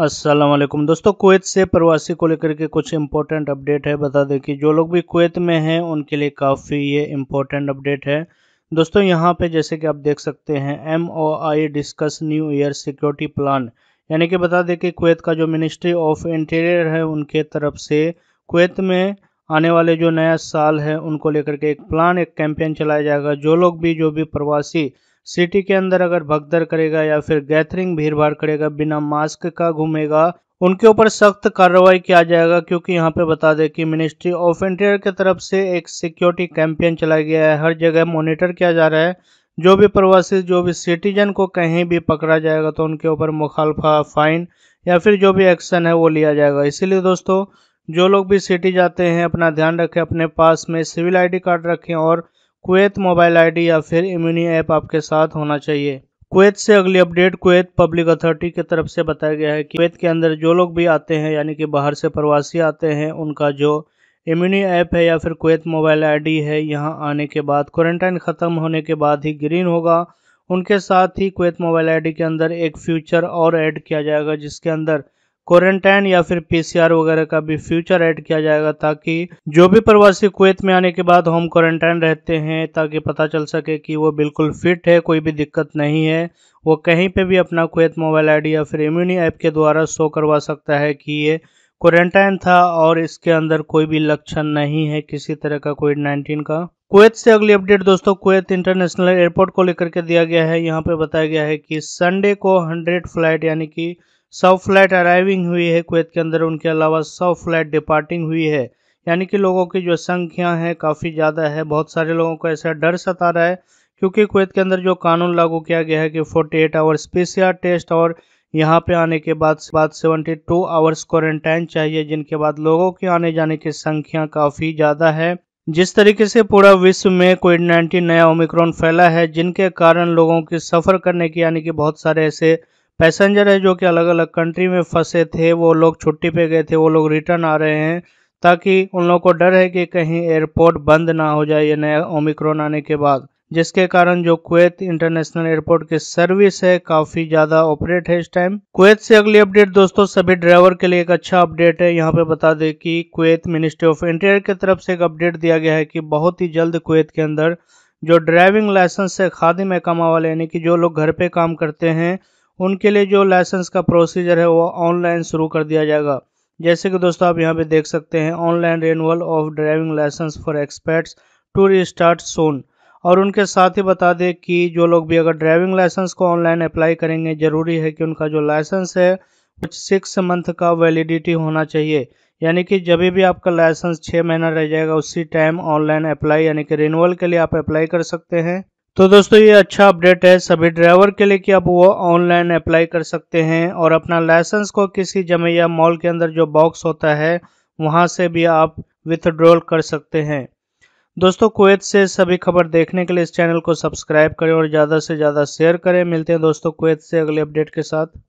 असलम दोस्तों कुवैत से प्रवासी को लेकर के कुछ इम्पोर्टेंट अपडेट है बता दें कि जो लोग भी कुवैत में हैं उनके लिए काफ़ी ये इम्पोर्टेंट अपडेट है दोस्तों यहाँ पे जैसे कि आप देख सकते हैं M O I discuss new year security plan यानी कि बता दें कि कुवैत का जो मिनिस्ट्री ऑफ इंटीरियर है उनके तरफ से कुवैत में आने वाले जो नया साल है उनको लेकर के एक प्लान एक कैंपेन चलाया जाएगा जो लोग भी जो भी प्रवासी सिटी के अंदर अगर भगदड़ करेगा या फिर गैथरिंग भीड़ भाड़ करेगा बिना मास्क का घूमेगा उनके ऊपर सख्त कार्रवाई किया जाएगा क्योंकि यहाँ पे बता दें कि मिनिस्ट्री ऑफ इंटीरियर की तरफ से एक सिक्योरिटी कैंपेन चलाया गया है हर जगह मॉनिटर किया जा रहा है जो भी प्रवासी जो भी सिटीजन को कहीं भी पकड़ा जाएगा तो उनके ऊपर मुखालफा फाइन या फिर जो भी एक्शन है वो लिया जाएगा इसीलिए दोस्तों जो लोग भी सिटी जाते हैं अपना ध्यान रखें अपने पास में सिविल आईडी कार्ड रखें और कुवैत मोबाइल आईडी या फिर इम्यूनी ऐप आपके साथ होना चाहिए कुवैत से अगली अपडेट कुवैत पब्लिक अथॉरिटी की तरफ से बताया गया है कि कुवैत के अंदर जो लोग भी आते हैं यानी कि बाहर से प्रवासी आते हैं उनका जो इम्यूनी ऐप है या फिर कुवैत मोबाइल आईडी है यहाँ आने के बाद क्वारंटाइन ख़त्म होने के बाद ही ग्रीन होगा उनके साथ ही कुवैत मोबाइल आईडी के अंदर एक फ्यूचर और ऐड किया जाएगा जिसके अंदर क्वारंटाइन या फिर पीसीआर वगैरह का भी फ्यूचर ऐड किया जाएगा ताकि जो भी प्रवासी कुवैत में आने के बाद होम क्वारंटाइन रहते हैं ताकि पता चल सके कि वो बिल्कुल फिट है कोई भी दिक्कत नहीं है वो कहीं पे भी अपना कुवैत मोबाइल आईडी या फिर इम्यूनी ऐप के द्वारा शो करवा सकता है कि ये क्वारंटाइन था और इसके अंदर कोई भी लक्षण नहीं है किसी तरह का कोविड नाइन्टीन का कुवैत से अगली अपडेट दोस्तों कुवैत इंटरनेशनल एयरपोर्ट को लेकर के दिया गया है यहाँ पे बताया गया है कि संडे को 100 फ्लाइट यानी कि सौ फ्लाइट अराइविंग हुई है कुवैत के अंदर उनके अलावा सौ फ्लाइट डिपार्टिंग हुई है यानी कि लोगों की जो संख्या है काफ़ी ज़्यादा है बहुत सारे लोगों को ऐसा डर सता रहा है क्योंकि कुवैत के अंदर जो कानून लागू किया गया है कि 48 एट आवर्स पी टेस्ट और यहाँ पे आने के बाद बाद 72 टू आवर्स क्वारंटाइन चाहिए जिनके बाद लोगों के आने जाने की संख्या काफ़ी ज़्यादा है जिस तरीके से पूरा विश्व में कोविड नाइन्टीन नया ओमिक्रॉन फैला है जिनके कारण लोगों के सफ़र करने की यानी कि बहुत सारे ऐसे पैसेंजर है जो कि अलग अलग कंट्री में फंसे थे वो लोग छुट्टी पे गए थे वो लोग रिटर्न आ रहे हैं ताकि उन लोगों को डर है कि कहीं एयरपोर्ट बंद ना हो जाए ये नया ओमिक्रॉन आने के बाद जिसके कारण जो कुवैत इंटरनेशनल एयरपोर्ट की सर्विस है काफी ज्यादा ऑपरेट है इस टाइम कुवैत से अगली अपडेट दोस्तों सभी ड्राइवर के लिए एक अच्छा अपडेट है यहाँ पे बता दें कि कुवैत मिनिस्ट्री ऑफ इंटीरियर की तरफ से एक अपडेट दिया गया है कि बहुत ही जल्द कुवैत के अंदर जो ड्राइविंग लाइसेंस है खादिम एकामा वाले यानी कि जो लोग घर पे काम करते हैं उनके लिए जो लाइसेंस का प्रोसीजर है वो ऑनलाइन शुरू कर दिया जाएगा जैसे कि दोस्तों आप यहाँ पे देख सकते हैं online renewal of driving licence for experts to restart soon और उनके साथ ही बता दें कि जो लोग भी अगर ड्राइविंग लाइसेंस को ऑनलाइन अप्लाई करेंगे जरूरी है कि उनका जो लाइसेंस है कुछ सिक्स मंथ का वैलिडिटी होना चाहिए यानी कि जब भी आपका लाइसेंस छः महीना रह जाएगा उसी टाइम ऑनलाइन अप्लाई यानी कि रिनूअल के लिए आप अप्लाई कर सकते हैं तो दोस्तों ये अच्छा अपडेट है सभी ड्राइवर के लिए कि अब वो ऑनलाइन अप्लाई कर सकते हैं और अपना लाइसेंस को किसी जमे या मॉल के अंदर जो बॉक्स होता है वहां से भी आप विथड्रॉल कर सकते हैं दोस्तों कुवैत से सभी खबर देखने के लिए इस चैनल को सब्सक्राइब करें और ज़्यादा से ज़्यादा शेयर करें मिलते हैं दोस्तों कुवैत से अगले अपडेट के साथ